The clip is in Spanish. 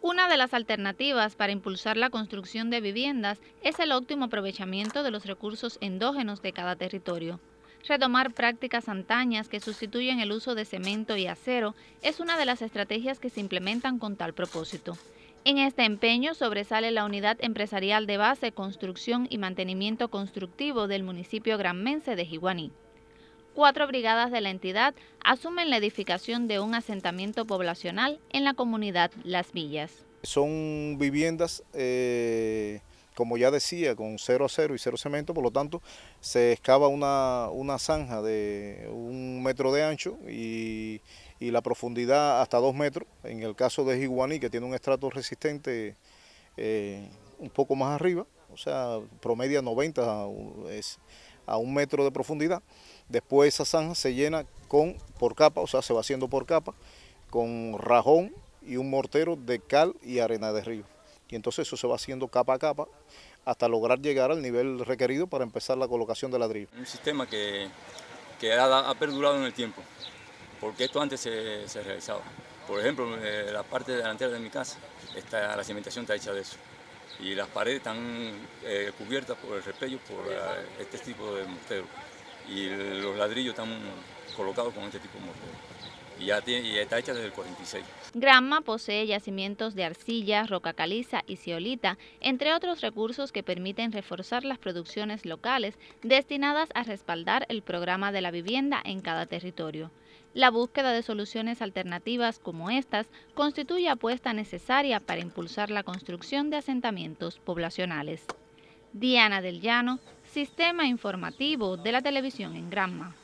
Una de las alternativas para impulsar la construcción de viviendas es el óptimo aprovechamiento de los recursos endógenos de cada territorio. Retomar prácticas antañas que sustituyen el uso de cemento y acero es una de las estrategias que se implementan con tal propósito. En este empeño sobresale la Unidad Empresarial de Base, Construcción y Mantenimiento Constructivo del municipio granmense de Jiguaní cuatro brigadas de la entidad asumen la edificación de un asentamiento poblacional en la comunidad Las Villas. Son viviendas, eh, como ya decía, con cero acero y cero cemento, por lo tanto se excava una, zanja de un metro de ancho y, la profundidad hasta dos metros. En el caso de Jiguaní, que tiene un estrato resistente eh, un poco más arriba, o sea, promedia 90 es, a un metro de profundidad. Después esa zanja se llena con por capa, o sea, se va haciendo por capa, con rajón y un mortero de cal y arena de río. Y entonces eso se va haciendo capa a capa hasta lograr llegar al nivel requerido para empezar la colocación de ladrillo. Un sistema que, ha, perdurado en el tiempo, porque esto antes se, realizaba. Por ejemplo, eh, la parte delantera de mi casa, la cimentación está hecha de eso y las paredes están eh, cubiertas por el repello por eh, este tipo de mortero y los ladrillos están colocados con este tipo de mortero. Y ya está hecha desde el 46. Granma posee yacimientos de arcilla, roca caliza y ciolita, entre otros recursos que permiten reforzar las producciones locales destinadas a respaldar el programa de la vivienda en cada territorio. La búsqueda de soluciones alternativas como estas constituye apuesta necesaria para impulsar la construcción de asentamientos poblacionales. Diana del Llano, Sistema Informativo de la Televisión en Granma.